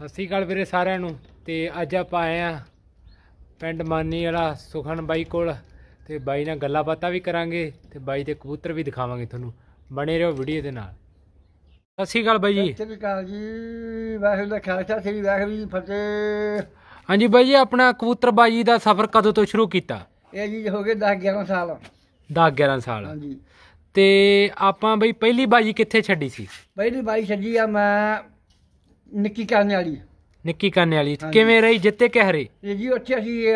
ਸਤਿ ਸ੍ਰੀ ਅਕਾਲ ਵੀਰੇ ਸਾਰਿਆਂ ਨੂੰ ਤੇ ਅੱਜ ਆਪਾਂ ਆਏ ਆ ਪਿੰਡ ਮਾਨੀ ਵਾਲਾ ਸੁਖਨ ਬਾਈ ਕੋਲ ਤੇ ਬਾਈ ਨਾਲ ਗੱਲਾਂ ਬਾਤਾਂ ਵੀ ਕਰਾਂਗੇ ਤੇ ਬਾਈ ਦੇ ਕਬੂਤਰ ਵੀ ਦਿਖਾਵਾਂਗੇ ਤੁਹਾਨੂੰ ਬਣੇ ਰਹੋ ਵੀਡੀਓ ਦੇ ਨਾਲ ਸਤਿ ਸ੍ਰੀ ਅਕਾਲ ਬਾਈ ਜੀ ਸਤਿ ਸ੍ਰੀ ਅਕਾਲ ਜੀ ਵਾਹਿਗੁਰੂ ਦਾ ਖਾਲਸਾ ਸ੍ਰੀ ਵਾਹਿਗੁਰੂ ਜੀ ਫਤਿਹ ਹਾਂਜੀ ਬਾਈ ਜੀ ਆਪਣਾ ਕਬੂਤਰ ਬਾਜੀ ਦਾ ਸਫ਼ਰ ਕਦੋਂ ਤੋਂ ਸ਼ੁਰੂ ਕੀਤਾ ਇਹ ਜੀ ਹੋ ਗਏ 10 11 ਸਾਲ 10 11 ਸਾਲ ਹਾਂਜੀ ਤੇ ਆਪਾਂ ਬਈ ਪਹਿਲੀ ਬਾਜੀ ਕਿੱਥੇ ਛੱਡੀ ਸੀ ਪਹਿਲੀ ਬਾਈ ਛੱਡੀ ਆ ਮੈਂ ਨਿੱਕੀ ਕਰਨ ਵਾਲੀ ਨਿੱਕੀ ਕਰਨ ਵਾਲੀ ਕਿਵੇਂ ਰਹੀ ਜਿੱਤੇ ਕਿ ਹਰੇ ਇਹ ਜੀ ਉੱਥੇ ਅਸੀਂ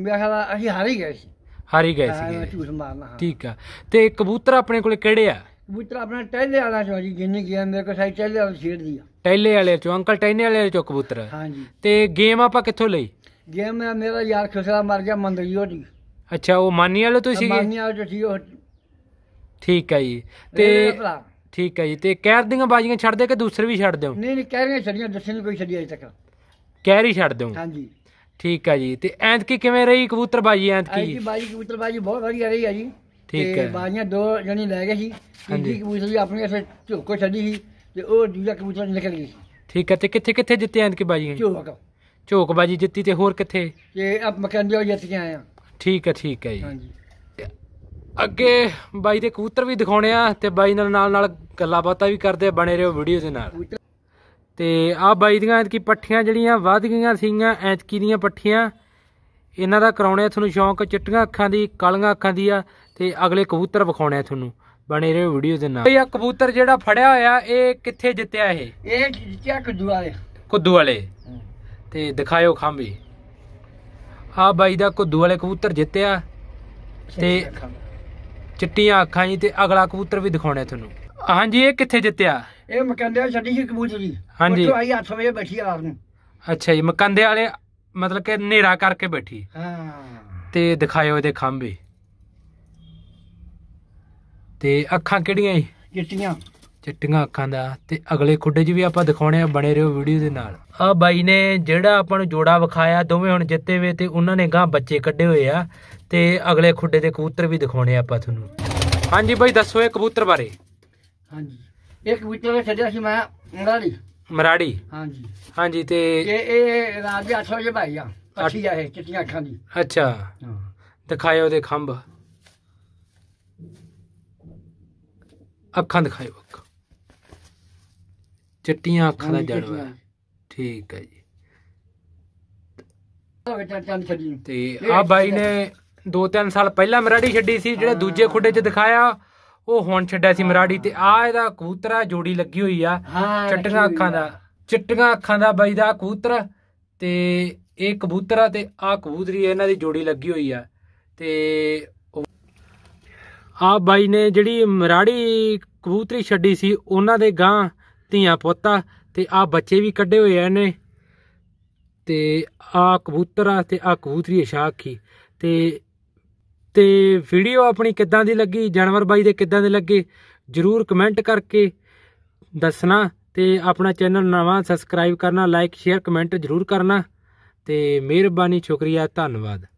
ਮੇਰਾ ਖਿਆਲ ਅਸੀਂ ਹਾਰ ਹੀ ਗਏ ਸੀ ਹਾਰ ਹੀ ਗਏ ਸੀ ਝੂਠ ਮਾਰਨਾ ਠੀਕ ਆ ਤੇ ਕਬੂਤਰ ਆਪਣੇ ਕੋਲੇ ਕਿਹੜੇ ਆ ਕਬੂਤਰ ਆਪਣਾ ਟੈਲੇ ਵਾਲਾ ਚੋ ਜੀ ਜਿੰਨੇ ਗਿਆ ਮੇਰੇ ਕੋਲ ਸਾਈ ਟੈਲੇ ਵਾਲਾ ਛੇੜਦੀ ਆ ਟੈਲੇ ਵਾਲੇ ਚੋ ਅੰਕਲ ਟਹਿਨੇ ਵਾਲੇ ਚੋਂ ਕਬੂਤਰ ਹਾਂਜੀ ਤੇ ਗੇਮ ਆਪਾਂ ਕਿੱਥੋਂ ਲਈ ਗੇਮ ਮੇਰਾ ਯਾਰ ਖਸਰਾ ਮਰ ਗਿਆ ਮੰਦਰੀਓ ਜੀ ਅੱਛਾ ਉਹ ਮਾਨੀ ਵਾਲੇ ਤੋਂ ਮਾਨੀ ਵਾਲੇ ਤੋਂ ਉਹ ਠੀਕ ਆ ਜੀ ਤੇ ਠੀਕ ਹੈ ਜੀ ਤੇ ਕੈਰ ਦੀਆਂ ਬਾਜੀਆਂ ਛੱਡ ਦੇ ਕਿ ਦੂਸਰੇ ਵੀ ਛੱਡ ਦਿਓ ਨਹੀਂ ਨਹੀਂ ਕੈਰੀਆਂ ਛੱਡੀਆਂ ਛੜੀਆਂ ਦੱਸੇ ਨਹੀਂ ਕੋਈ ਛੜੀ ਅਜੇ ਤੱਕ ਕੈਰੀ ਛੱਡ ਦਿਓ ਹਾਂਜੀ ਠੀਕ ਹੈ ਜੀ ਤੇ ਕੀ ਕਿਵੇਂ ਰਹੀ ਕਬੂਤਰ ਬਾਜੀ ਕੀ ਐਂਦ ਕੀ ਬਾਜੀ ਕਬੂਤਰ ਬਾਜੀ ਬਹੁਤ ਵਧੀਆ ਰਹੀ ਹੈ ਜੀ ਠੀਕ ਹੈ ਬਾਜੀਆਂ ਦੋ ਜਣੀ ਲੈ ਗਏ ਸੀ ਤੀਜੀ ਕਬੂਤਰ ਵੀ ਆਪਣੀ ਅਸੇ ਝੋਕੋ ਛੱਡੀ ਸੀ ਤੇ ਉਹ ਦੂਜਾ ਕਬੂਤਰ ਨਿਕਲ ਗਈ ਠੀਕ ਹੈ ਤੇ ਕਿੱਥੇ ਕਿੱਥੇ ਜਿੱਤੇ ਕੀ ਬਾਜੀਆਂ ਝੋਕ ਝੋਕ ਬਾਜੀ ਜਿੱਤੀ ਤੇ ਹੋਰ ਕਿੱਥੇ ਤੇ ਆਪ ਮਕੰਦਿਓ ਜਿੱਤ ਕੇ ਆਏ ਆ ਠੀਕ ਹੈ ਠੀਕ ਹੈ ਜੀ ਹਾਂਜੀ ਅੱਗੇ ਬਾਈ ਦੇ ਕਬੂਤਰ ਵੀ ਦਿਖਾਉਣੇ ਆ ਤੇ ਬਾਈ ਨਾਲ ਨਾਲ ਨਾਲ ਗੱਲਾਂ ਬਾਤਾਂ ਵੀ ਕਰਦੇ ਬਣੇ ਰਹੋ ਵੀਡੀਓ ਦੇ ਨਾਲ ਤੇ ਆ ਬਾਈ ਦੀਆਂ ਐਤਕੀ ਪੱਠੀਆਂ ਜਿਹੜੀਆਂ ਵਧ ਗਈਆਂ ਸੀਗੀਆਂ ਐਤਕੀ ਦੀਆਂ ਪੱਠੀਆਂ ਇਹਨਾਂ ਦਾ ਕਰਾਉਣੇ ਤੁਹਾਨੂੰ ਸ਼ੌਂਕ ਚਿੱਟੀਆਂ ਅੱਖਾਂ ਦੀ ਕਾਲੀਆਂ ਅੱਖਾਂ ਦੀ ਆ ਤੇ ਅਗਲੇ ਕਬੂਤਰ ਵਿਖਾਉਣੇ ਤੁਹਾਨੂੰ ਬਣੇ ਰਹੋ ਵੀਡੀਓ ਦੇ ਨਾਲ ਇਹ ਕਬੂਤਰ ਜਿਹੜਾ ਫੜਿਆ ਹੋਇਆ ਇਹ ਕਿੱਥੇ ਜਿੱਤਿਆ ਇਹ ਇਹ ਜਿੱਤਿਆ ਕੁੱਦੂ ਵਾਲੇ ਕੁੱਦੂ ਵਾਲੇ ਤੇ ਦਿਖਾਇਓ ਖਾਂਬੀ ਆ ਬਾਈ ਦਾ ਕੁੱਦੂ ਵਾਲੇ ਕਬੂਤਰ ਜਿੱਤਿਆ ਤੇ ਚਿੱਟੀਆਂ ਅੱਖਾਂ ਜੀ ਤੇ ਅਗਲਾ ਕਬੂਤਰ ਵੀ ਦਿਖਾਉਣੇ ਤੁਹਾਨੂੰ ਹਾਂਜੀ ਇਹ ਕਿੱਥੇ ਜਿੱਤਿਆ ਇਹ ਮਕੰਦਿਆ ਛੱਡੀ ਸੀ ਜੀ ਹਾਂਜੀ ਉੱਥੇ ਆਈ 8 ਵਜੇ ਬੈਠੀ ਰਾਤ ਨੂੰ ਅੱਛਾ ਜੀ ਮਕੰਦੇ ਵਾਲੇ ਮਤਲਬ ਕਿ ਹਨੇਰਾ ਕਰਕੇ ਬੈਠੀ ਹਾਂ ਤੇ ਦਿਖਾਇਓ ਇਹਦੇ ਖੰਭੇ ਤੇ ਅੱਖਾਂ ਕਿਹੜੀਆਂ ਜੀ ਚਿੱਟੀਆਂ ਚਿੱਟੀਆਂ ਅੱਖਾਂ ਦਾ ਤੇ ਅਗਲੇ ਖੁੱਡੇ 'ਚ ਵੀ ਆਪਾਂ ਦਿਖਾਉਣੇ ਆ ਬਣੇ ਰਹੋ ਵੀਡੀਓ ਦੇ ਨਾਲ ਆ ਬਾਈ ਨੇ ਜਿਹੜਾ ਆਪਾਂ ਨੂੰ ਜੋੜਾ ਵਿਖਾਇਆ ਦੋਵੇਂ ਹੁਣ ਜਿੱਤੇ ਵੇ ਤੇ ਉਹਨਾਂ ਨੇ ਗਾਂ ਬੱਚੇ ਕੱਢੇ ਹੋਏ ਆ ਤੇ ਅਗਲੇ ਖੁੱਡੇ ਦੇ ਕਬੂਤਰ ਵੀ ਦਿਖਾਉਣੇ ਆ ਆਪਾਂ ਤੁਹਾਨੂੰ ਹਾਂਜੀ ਬਾਈ ਦੱਸੋ ਇਹ ਕਬੂਤਰ ਬਾਰੇ ਹਾਂਜੀ ਇਹ ਕਬੂਤਰ ਨੇ ਛੱਡਿਆ ਸੀ ਮੈਂ ਮਰਾੜੀ ਮਰਾੜੀ ਹਾਂਜੀ ਹਾਂਜੀ ਤੇ ਇਹ ਰਾਤ ਦੇ 8 ਵਜੇ ਭਾਈ ਆ ਅੱਛੀ ਆ ਇਹ ਚਿੱਟੀਆਂ ਅੱਖਾਂ ਦੀ ਅੱਛਾ ਦਿਖਾਇਓ ਦੇ ਖੰਭ ਅੱਖਾਂ ਦਿਖਾਇਓ ਅੱਖਾਂ ਚਿੱਟੀਆਂ ਅੱਖਾਂ ਦਾ ਜੜਵਾ ਠੀਕ ਹੈ ਜੀ ਤੇ ਆ ਬਾਈ ਨੇ 2-3 ਸਾਲ ਪਹਿਲਾਂ ਮਰਾੜੀ ਛੱਡੀ ਸੀ ਜਿਹੜਾ ਦੂਜੇ ਖੁੱਡੇ 'ਚ ਦਿਖਾਇਆ ਉਹ ਹੁਣ ਛੱਡਿਆ ਸੀ ਮਰਾੜੀ ਤੇ ਆ ਇਹਦਾ ਕਬੂਤਰਾ ਜੋੜੀ ਲੱਗੀ ਹੋਈ ਆ ਚਿੱਟੀਆਂ ਅੱਖਾਂ ਦਾ ਚਿੱਟੀਆਂ ਅੱਖਾਂ ਦਾ ਬਾਈ ਦਾ ਕਬੂਤਰ ਤੇ ਇਹ ਕਬੂਤਰਾ ਤੇ ਆ ਕਬੂਤਰੀ ਇਹਨਾਂ ਦੀ ਜੋੜੀ ਲੱਗੀ ਹੋਈ ਆ ਤੇ ਆ ਬਾਈ ਨੇ ਜਿਹੜੀ ਮਰਾੜੀ ਕਬੂਤਰੀ ਛੱਡੀ ਸੀ ਉਹਨਾਂ ਦੇ ਗਾਂ ਧੀਆ ਪੋਤਾ ਤੇ ਆ ਬੱਚੇ ਵੀ ਕੱਢੇ ਹੋਏ ਆ ਇਹਨੇ ਤੇ ਆ ਕਬੂਤਰ ਆ ਤੇ ਆ ਕਬੂਤਰੀ ਸ਼ਾਖੀ ਤੇ ਤੇ ਵੀਡੀਓ ਆਪਣੀ ਕਿੱਦਾਂ ਦੀ ਲੱਗੀ ਜਾਨਵਰ ਬਾਈ ਦੇ ਕਿੱਦਾਂ ਦੇ ਲੱਗੇ ਜਰੂਰ ਕਮੈਂਟ ਕਰਕੇ ਦੱਸਣਾ ਤੇ ਆਪਣਾ ਚੈਨਲ ਨਵਾਂ ਸਬਸਕ੍ਰਾਈਬ ਕਰਨਾ ਲਾਈਕ ਸ਼ੇਅਰ ਕਮੈਂਟ ਜਰੂਰ ਕਰਨਾ ਤੇ ਮਿਹਰਬਾਨੀ ਸ਼ੁਕਰੀਆ ਧੰਨਵਾਦ